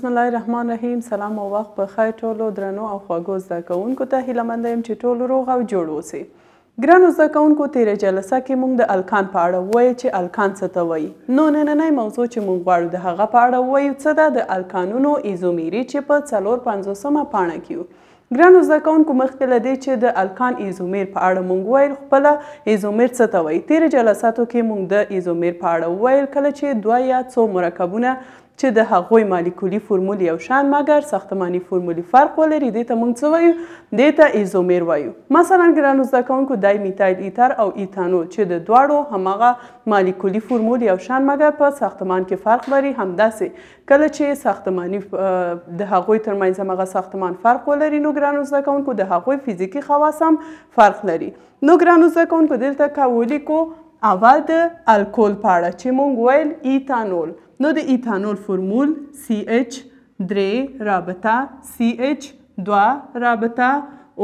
بسم الله الرحمن الرحیم سلام او وخت په خیر ټولو درنو او خواږو زده کوونکو ته هیله مند یم چې ټول روغ او جوړ اوسئ ګرانو زده کوونکو تیره جلسه کې موږ د الکان په اړه وویل چې الکان څه ته وایي نو نننۍ موضوع چې موږ غواړو د هغه په اړه ووایو څه ده د الکانونو ایزومیري چې په څلور پنځوسمه پاڼه کې یو ګرانو زده کوونکو مخکې له دې چې د الکان ایزومیر په اړه مونږ ویل خپله ایزومیر څه ته وایي تېرو جلساتو کې مونږ د ایزومیر په اړه وویل کله چې دوه یا څو مرکبونه چې د هغوی مالیکولي فورمولې یو شان مګر ساختماني فورمولې فرق ولري دې ته موږ څه وایو دې ته ایزومیر وایو مثلا ګرانو زده کوونکو دای میتایل ایتر او ایتانول چې د دواړو همغه مالیکولي فورمول یو شان مګر په ساختمان کې فرق لري همداسې کله چې ساختماني د هغوی ترمنځ همغه ساختمان فرق ولري نو ګرانو زده کوونکو د هغوی فزیکي خواص هم فرق لري نو ګرانو زده کوونکو دلته کولیکو اول د الکول په اړه چې مونږ ویل ایتانول نو د ایتانول فرمول CH درې رابطه CH دوه رابطه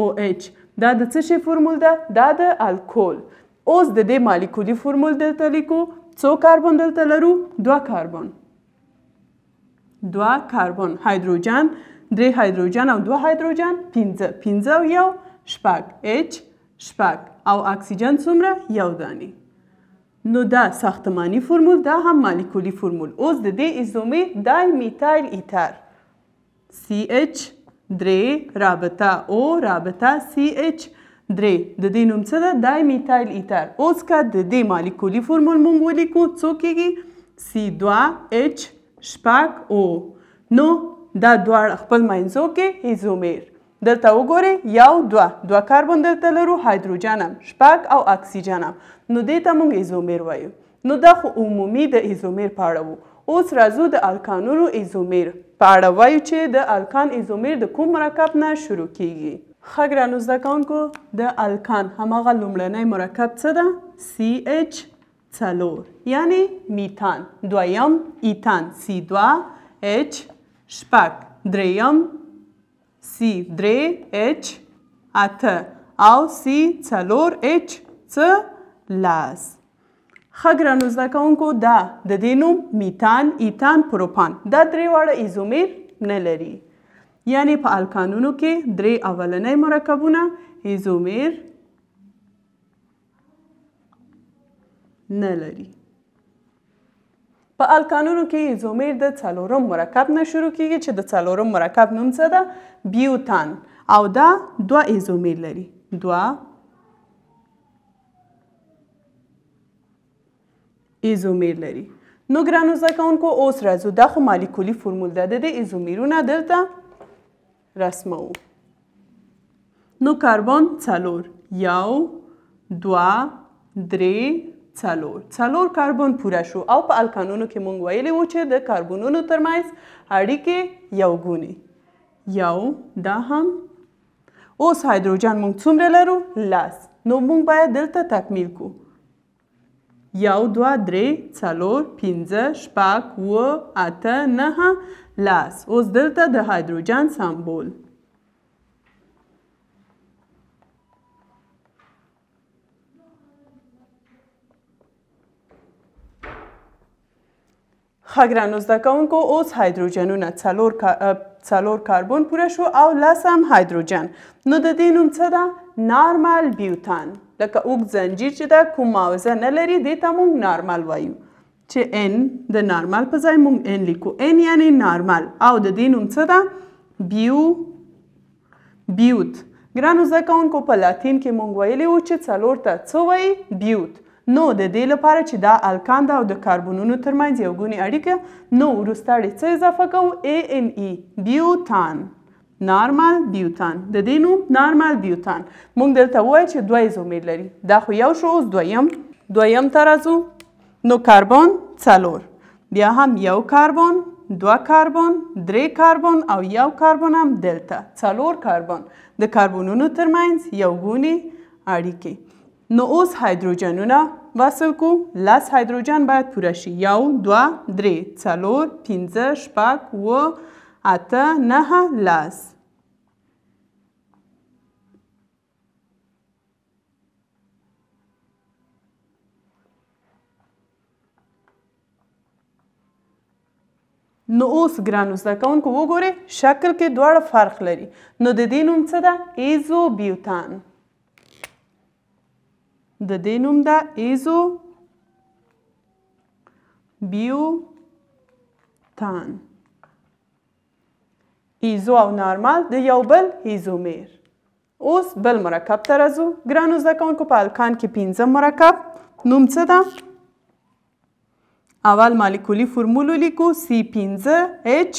OH دا د څه شي فرمول ده دا د الکول اوس د دې مالیکولي فرمول دلته لیکو څو کاربن دلته لرو دوه کاربن دوه کاربن هایدروجن درې هایدروجن او دوه هایدروجن پنځه پنځه او یو شپږ H شپږ او اکسیجن څومره یو دانی نو دا ساختماني فرمول دا هم مالیکولي فرمول اوس د دې ایزومې دای میتایل ایتر سی اچ درې رابطه او رابطه سی اچ درې د دې نوم څه ده دای میتایل ایتر اوس که د دې مالیکولي فرمول مونږ ولیکو څو کېږي سی دوه اچ شپږ او نو دا دواړه خپل منځو کې ایزومیر دلته وګورئ یو دوه دوه کاربن دلته لرو هایدروجنم شپږ او اکسیجنم نو دې ته موږ ایزومیر وایو نو دا خو عمومي د ایزومیر په اړه وو اوس راځو د الکانونو ایزومیر په اړه وایو چې د الکان ایزومیر د کوم مرکب نه شروع کیږي ښه ګرانو زده کوونکو د الکان هماغه لومړنی مرکب څه ده سی اچ څلور یعنی میتان دویم ایتان سی دوه اچ شپږ دریم سي درې اچ اته او سي څلور اچ څه لاس خګرانو زده کوونکو دا د دې نوم میتان ایتان پروپان دا درې واړه ایزومیر نه لري یعنی په الکانونو کې درې اولنۍ مرکبونه ایزومیر نه لري په الکانونو کې ایزومیر د څلورم مرکب نه شروع کیږي چې د څلورم مرکب نوم څه ده بیوتان او دا دوه ایزومیر لري دوه ایزومیر لري نو ګرانو زده کوونکو اوس راځو دا خو مالیکولي فورمول ده د دې ایزومیرونه دلته رسمو نو کاربن څلور یو دوه درې څلور څلور کاربن پوره شو او په الکانونو کې مونږ ویلی وو چې د کاربنونو ترمنځ اړیکې یو ګونی یو دا هم اوس هایدروجن مونږ څومره لرو لس نو مونږ باید دلته تکمیل کو یو دوه درې څلور پنځه شپږ اووه اته نهه لس اوس دلته د هایدروجن سمبول خاګرانو زده کوونکو اوس هایدروجنونه څلور څلور کاربن پوره شو او لسم هایدروجن نو د دې نوم څه ده نارمل بیوتان لکه اوږد زنجیر چې ده کوم معاوضه نه لري دې ته موږ نارمل وایو چې ان د نارمل په ځای موږ ان لیکو ان یعنی نارمل او د دې نوم څه ده بیو بیوت ګرانو زده کوونکو په لاتین کې موږ ویلي وو چې څلور ته څه وایي بیوت نو د دې لپاره چې دا الکان ده او د کاربونونو ترمنځ یو ګونې اړیکه نو وروسته اړې څه اضافه کوو ای ان ای بیوتان نارمال بیوتان د دې نوم نارمال بیوتان موږ دلته وایو چې دوه ایزومیر لري دا خو یو شو اوس دویم دویم ته راځو نو کاربن څلور بیا هم یو کاربن دوه کاربن درې کاربن او یو کاربن هم دلته څلور کاربن د کاربنونو ترمنځ یو ګونې اړیکې نو اوس هایدروجنونه وصل کو لس هایدروجن باید پوره شي یو دوه درې څلور پنځه شپږ اوه اته نهه لس نو اوس ګرانو زده کوونکو وګورئ شکل کې دواړه فرق لري نو د دې نوم څه ده ایزوبیوتان د دې نوم دا ایزو بیوتان ایزو او نارمال د یو بل ایزومیر اوس بل مرکب ته راځو ګرانو زده کوونکو په الکان کې پنځم مرکب نوم څه ده اول مالیکولي فورمول ولیکو سی پنځه ایچ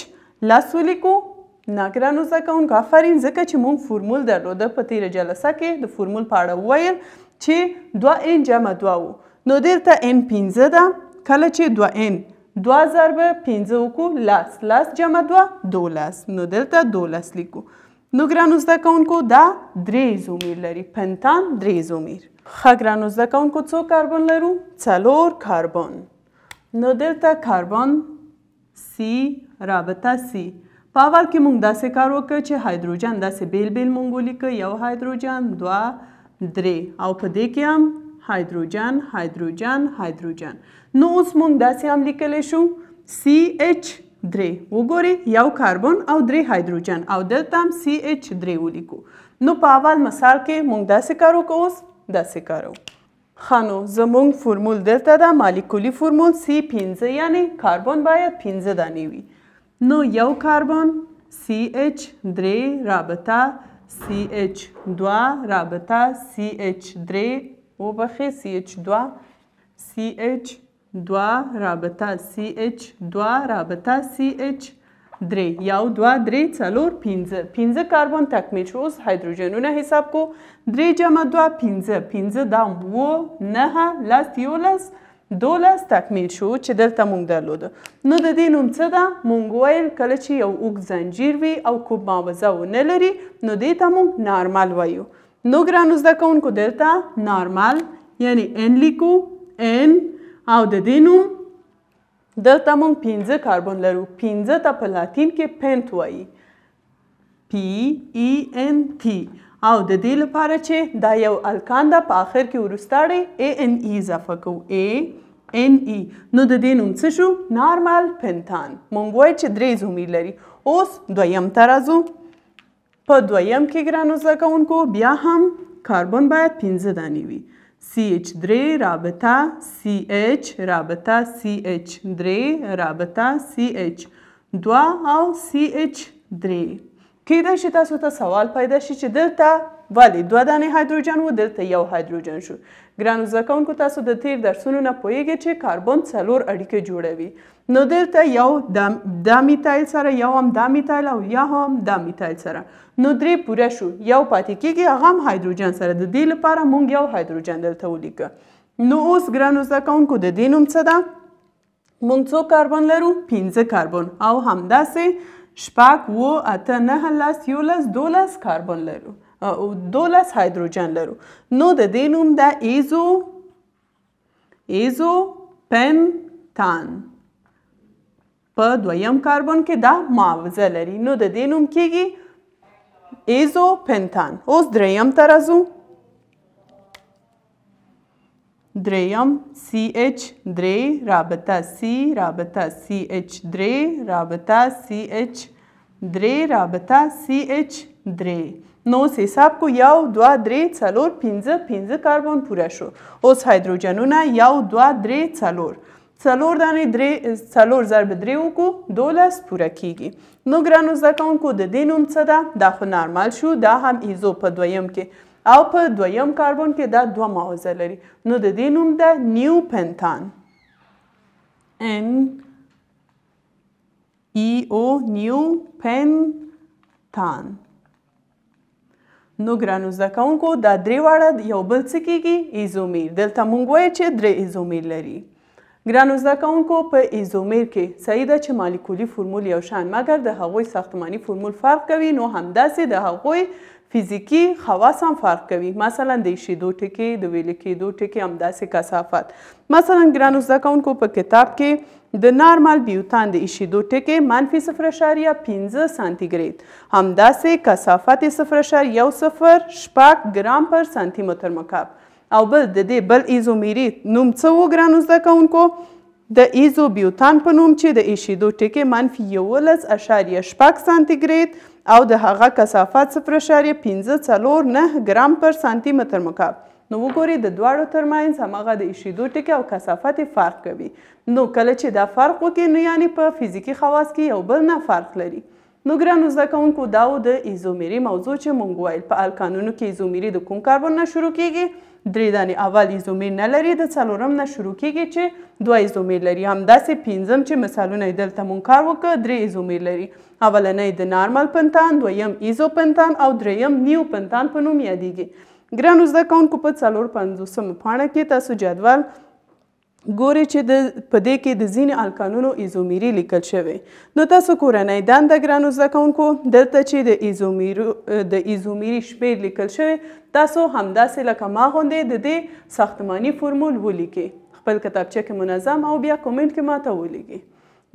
لس ولیکو ناګرانو زده کوونکو آفرین ځکه چې مونږ فورمول درلوده په تېره جلسه کې د فورمول په اړه وویل چې دوه ان جمع دوه و نو دلته ان پنځه ده کله چې دوه ان دوه ضربه پنځه وکړو لس لس جمع دوه دولس نو دلته دولس لیکو نو ګرانو زده کوونکو دا درې زومیر لري پنتان درې زومیر ښه ګرانو زده کوونکو څو کاربن لرو څلور کاربن نو دلته کاربن سی رابطه سی په اول کې موږ داسې کار وکړ چې هایدروجن داسې بیل بیل موږ ولیکه یو هایدروجن دوه درې او په دې کې هم هایدروجن هایدروجن هایدروجن نو اوس موږ داسې هم لیکلی شو سی اچ درې وګورئ یو کاربن او درې هایدروجن او دلته هم سی اچ درې ولیکو نو په اول مثال کې موږ داسې کار وکړو اوس داسې کار وکړو خانو زمونږ فرمول دلته ده مالیکولی فرمول سی 15 یعنی کاربن باید 15 دانې وي نو یو کاربن سی اچ درې رابطه CH دوه رابطه CH درې وبخې CH دوه CH دوه رابطه CH دوه رابطه CH درې یو دوه درې څلور پنځه پنځه کاربن تکمیل شو اوس هایدروجنونه حساب کو درې جمع دوه پنځه پنځه دا اووه نهه لس یولس دولس تکمیل شو چې دلته مونږ درلوده نو د دې نوم څه ده مونږ ویل کله چې یو اوږد زنجیر وي او کوم معوضه ونه لري نو دې ته مونږ نارمل وایو نو ګرانو زده کوونکو دلته نارمل یعنی ان لیکو ان او د دې نوم دلته مونږ پنځه کاربن لرو پنځه ته په لاتین کې پنت وایي پی ای ان تی او د دې لپاره چې دا یو الکان ده په آخر کې ورستاړی ای ان ای e اضافه کوو ای ان ای نو د دې نوم څه شو نارمل پنتان مونږ وایو چې درې زومې لري اوس دویم ته راځو په دویم کې ګرانو زده کوونکو بیا هم کاربن باید پنځه دانې وي CH3 رابطه CH رابطه CH3 رابطه CH 2 او CH3 کېدای شي تاسو ته سوال پیدا شي چې دلته ولې دوه دانې هایدروجن و دلته یو هایدروجن شو ګرانو زده کوونکو تاسو د تیر درسونو نه پوهیږئ چې کاربن څلور اړیکې جوړوي نو دلته یو دا میتایل سره یو هم دا میتایل او یا هم دا میتایل سره نو درې پوره شو یو پاتې کېږي هغه هم هایدروجن سره د دې لپاره موږ یو هایدروجن دلته ولیکه نو اوس ګرانو زده کوونکو د دې نوم څه ده موږ څو کاربن لرو پنځه کاربن او همداسې شپږ اوه اته نهه لس یولس دولس کاربن لرو او دولس هایدروجن لرو نو د دې نوم د ایزو ایزو پنتان په دویم کاربن کې دا معاوضه لري نو د دې نوم کیږي ایزو پنتان اوس دریم ته راځو دریم سی اچ درې رابطه سی رابطه سی اچ درې رابطه سی اچ درې رابطه سی اچ درې نو حساب کو یو دوه درې څلور پنځه پنځه کاربن پوره شو اوس هایدروجنونه یو دوه درې څلور څلور دانې درې څلور ضرب درې وکړو دولس پوره کیږي نو ګرانو زده کوونکو د دې نوم څه ده دا خو نارمل شو دا هم ایزو په دویم کې او په دویم کاربن کې دا دوه معاوضه لري نو د دې نوم ده نیو پنتان ان ای او نیو پنتان نو ګرانو زده کوونکو دا درې واړه یو بل څه کېږي ایزومیر دلته مونږ وایو چې درې ایزومیر لري ګرانو زده کوونکو په ایزومیر کې صحیح ده چې مالیکولي فرمول یو شان مګر د هغوی ساختماني فرمول فرق کوي نو همداسې د هغوی فزیکی خواص هم فرق کوي مثلا د شیدو ټکی د ویل کېدو ټکی همداسې کثافت مثلا ګرانو زده کوونکو په کتاب کې د نارمل بیوتان د ایشیدو ټکی منفي صفر اشاریه پنځه سانتیګرید همداسې کثافت صفر اشاریه یو صفر شپږ ګرام پر سانتي متر مکعب او بل د دې بل ایزومیري نوم څه و ګرانو زده کوونکو د ایزو بیوتان په نوم چې د ایشیدو ټکی منفي یولس اشاریه شپږ سانتیګرید او د هغه کثافت صفر اشاریه پنځه څلور نه ګرام پر سانتي متر مکعب نو وګورئ د دواړو ترمنځ هماغه د ایشېدو ټکي او کثافت فرق کوي نو کله چې دا فرق وکړي نو یعنې په فزیکي خواص کې یو بل نه فرق لري نو ګرانو زده کوونکو دا و د ایزومیري موضوع چې مونږ ویل په الکانونو کې ایزومیري د کوم کاربن نه شروع کیږي درې دانې اول ایزومیر نه لري د څلورم نه شروع کیږي چې دوه ایزومیر لري همداسې پنځم چې مثالونه یې دلته مونږ کار وکړه درې ایزومیر لري اولنی د نارمل پنتان دویم ایزو پنتان او دریم نیو پنتان په نوم یادیږي ګرانو زده کوونکو په څلور پنځوسمه پاڼه کې تاسو جدول ګوري چې د پدې کې د زین الکانونو ایزومیري لیکل شوی نو تاسو کورنۍ دنده ګرانو زده کوونکو دلته چې د ایزومیرو د ایزومیري شمیر لیکل شوی تاسو همداسې لکه ما غوندې د دې ساختماني فورمول ولیکئ خپل کتابچه کې منظم او بیا کومنټ کې ماته ولیکئ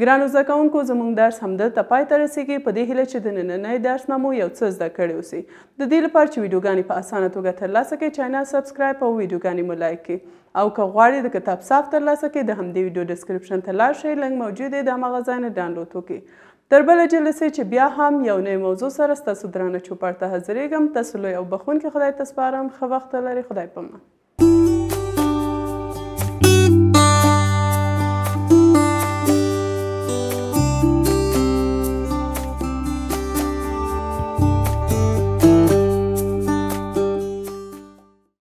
ګرانو زده کوونکو زموږ درس همدلته پای ته رسیږي په دې هیله چې د نننۍ درس نه مو یو څه زده کړی اوسئ د دې لپاره چې ویډیوګانې په اسانه توګه ترلاسه کړئ چینل سبسکرایب او ویډیوګانې مو لایک کړئ او که غواړئ د کتاب صاف ترلاسه کړئ د همدې ویډیو ډسکرپشن ته لاړ شئ لنک موجود دی د هماغه ځای نه ډاونلوډ وکړئ تر بل جلسې چې بیا هم یو نوی موضوع سره ستاسو درانه چوپړ ته حاضرېږم تاسو لوی او بخونکي خدای ته سپارم ښه وخت لرئ خدای پامان